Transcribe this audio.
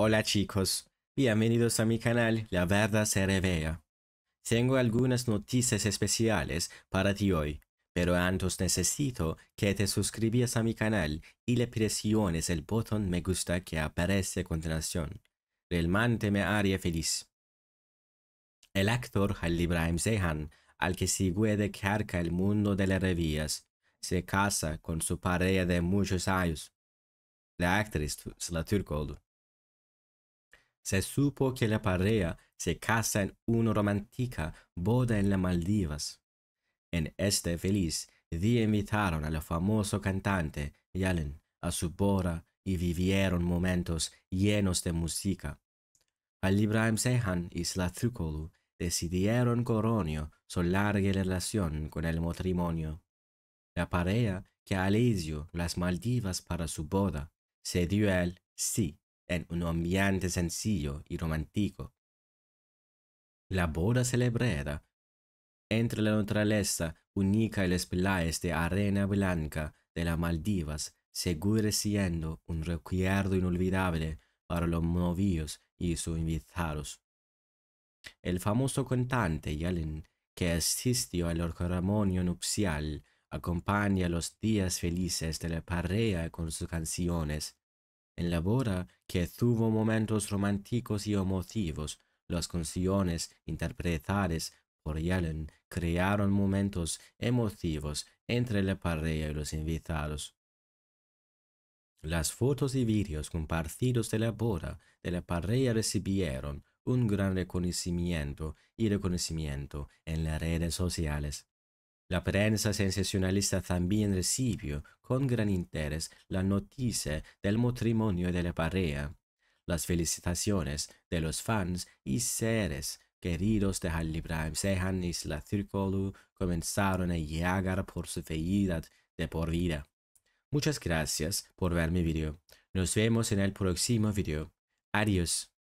Hola chicos, bienvenidos a mi canal La Verdad se Revea. Tengo algunas noticias especiales para ti hoy, pero antes necesito que te suscribas a mi canal y le presiones el botón me gusta que aparece a continuación. Realmente me haría feliz. El actor Halil Ibrahim Zehan, al que sigue de cerca el mundo de las revías, se casa con su pareja de muchos años. La actriz la se supo que la pareja se casa en una romántica boda en las Maldivas. En este feliz día invitaron al famoso cantante Yalen a su boda y vivieron momentos llenos de música. Al Ibrahim Sejan y Slatrukolu decidieron coronio su larga relación con el matrimonio. La pareja que Alicio las Maldivas para su boda se dio el sí en un ambiente sencillo y romántico. La boda celebrada entre la naturaleza única y los playas de arena blanca de las Maldivas sigue siendo un recuerdo inolvidable para los novios y sus invitados. El famoso cantante Yalen, que asistió al ceremonio nupcial, acompaña los días felices de la pareja con sus canciones en la boda, que tuvo momentos románticos y emotivos, las canciones interpretadas por Yellen crearon momentos emotivos entre la pareja y los invitados. Las fotos y vídeos compartidos de la boda de la pareja recibieron un gran reconocimiento y reconocimiento en las redes sociales. La prensa sensacionalista también recibió con gran interés la noticia del matrimonio de la pareja, las felicitaciones de los fans y seres queridos de Halil Sehan y Circolu comenzaron a llegar por su felicidad de por vida. Muchas gracias por ver mi video. Nos vemos en el próximo video. Adiós.